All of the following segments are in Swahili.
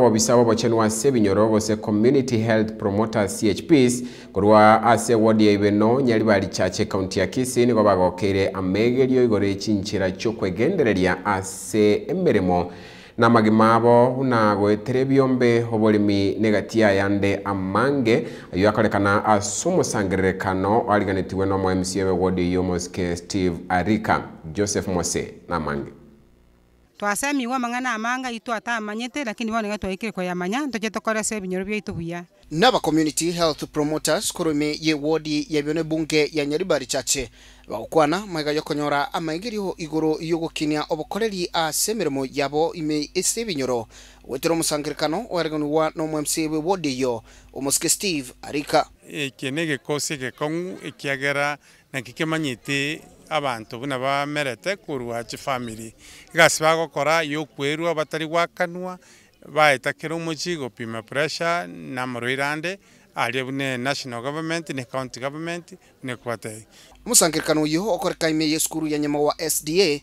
obisabo bochen ase binyoro bose community health promoter chps korwa ase wodi yaibeno nyali bali chache county ya kisi nigo bagokere amegerio igoro echinchera kyokwegendereria ase emberemo namagima abo buna goetere ebyombe oboremi negatia yande amange oyo akorekana ase omosangererekano oariganetiwe na omo mc ewe wadi yomoske steve arika joseph mose na mange twacemiwa mang'ana amanga itu atamanyite lakini bonega twaikire kwayamanya ntoje tokorese ebinyoro byaitu buya naba community health promoters kurume ye wodi ya bione bunge ya nyaribari chache bagukwana maiga yokonyora amaigerio iguru yogukinia obokoreri ase emirimo yabo ime ese ase ebinyoro gwetera omusangerikano wa no mmc we wodi yo omosike steve arika eki na egikosi egekong'u ekiagera naki kemanyete abantu buna bamerete kuruachi family igasi bagokora yokwerwa batari gwakanwa kero mujigo pima pressure namoroirande aria bune national government ne county government ne kwatei omosangerikano oyo okorekaime ya esukuru ya nyama wa sda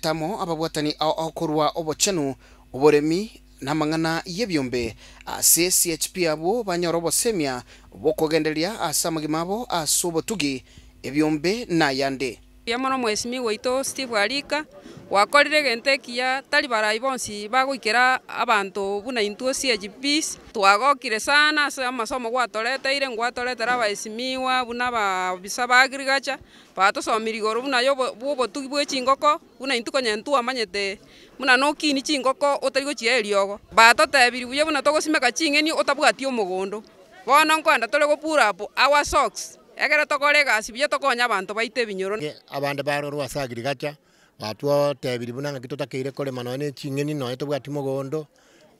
tamo ababwatani ao okorwa obochenu oboremi namang'ana yebiombe ase CCHP abo banyora obosemia bokogenderia ase amagima abo ase obotugi ebiombe yande ya mono mwesimi waito Steve Arika wakorire gente kia tari barai bonsi bagoikera abantu buna intuo CHPs twagokire sana ase amasomo gwatoreteire ngwatoretera abaesimiwa buna ababisa ba agriculture batosomiri igoro buna yo bwobotugi bwe chingoko buna intu konyentu amanyete buna nokini chingoko otari gochia eriogo batotebiri buya buna togosimeka ching'eni otabwati omogondo bono nkwenda tore gopura apo our socks egere togore egasi buya tokonya abanto baite ebinyoro abande barorwa ase agriculture batwotebiri buna ng'aki totakeire korema nonye na eching'eni nonye tobwati mogondo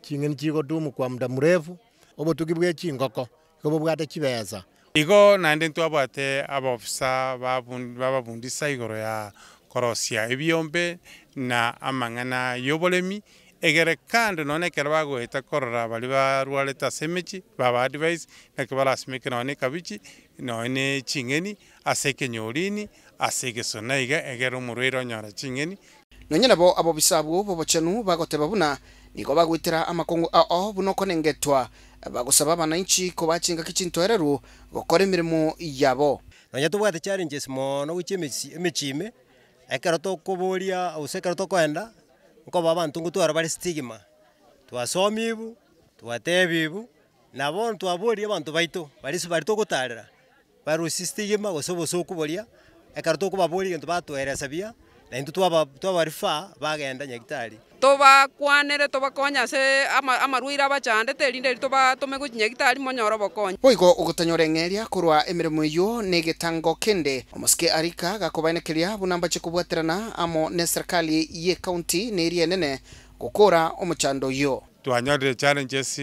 ching'eni chigodumu kwa muda mrefu obotugi bwa echingoko igo bobwate chibesa igo naende ntwabwate abaofisa bababundisa igoro ya korosia ebiombe na amang'ana ya oboremi egere kandi nonye ekero bagoeta korora bari barwarete ase emechi babaadvise naki barasimeke none ekabichi none ching'eni ase ekenyorini ase egesona iga egere omorwaire onyora ching'eni nonye nabo bisabu bo bobochanu bagoteba buna nigo bagwitera amakongo bagusaba buna inchi bagosaba bakinga kobachingaki chintoererwa gokora emeremo yabo nonya tobwate challenges mono goiche emichime ekero tokoboria usekero ekero tokoenda nkoba ngo ngotwara bare stigma twasomi ibu twatebi ibu nabo ntwaboria abantu baito bari bari togotarera barusi stigma gose bosokuboria ekaro tokubaboria egento batweresa bia na twaba twabarifaa bagenda nyagitari tubakwanire tubakonya ase amarwaire abachandete erinde eri tubatume guchi nyagitari monyore obokonyi boigo ngeria korwa emeremo eyo na egetango kende omosike arika gakobanekeria buna mbache kobwaterana amo ne serikali ye county na eria enene gokora omochando oyo twanyorire challenges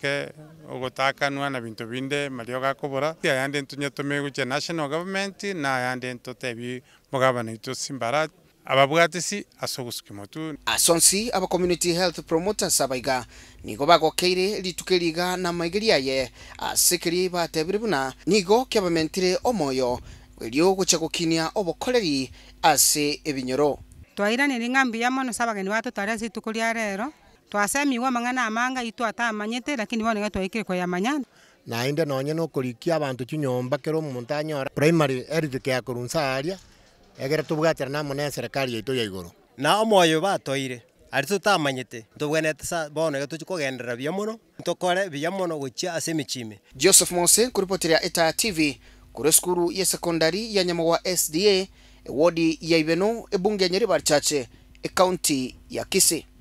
ke ogotakanwa na binto binde mario gakobora ayande ntunyetomee guche national government na ayande ntotebi mogabana itu simbara ababwatisi ase ogosukia motu asonsi aba community health promoter sabaiga nigo bagokeire rituke riga na maigeria aye ase keri batebire buna nigo kiabamentire omoyo erio gocha gokinia obokoreri ase ebinyoro ng'ambi ya mono ase abageni batotare ase rituko ria rero twacemiwa mang'ana amanga itu atamanyite lakini bonega twaikire kwayamanya naende nonye nokorikia abanto chinyomba kero omonto anyora primary eritike ya korunsa aria egere tobwatera namo na eserikari yaito ya igoro na omwoyo batoire ari totamanyete tobwenete sa bonega tochikogenderera buya mono tokore buya mono gochia ase emichime joseph mose kuripoteria eta tv kuri sukuru ya sekondari ya nyama wa sda ewodi ya ibeno ebunge ya nyeri barichache ekaunti ya kisii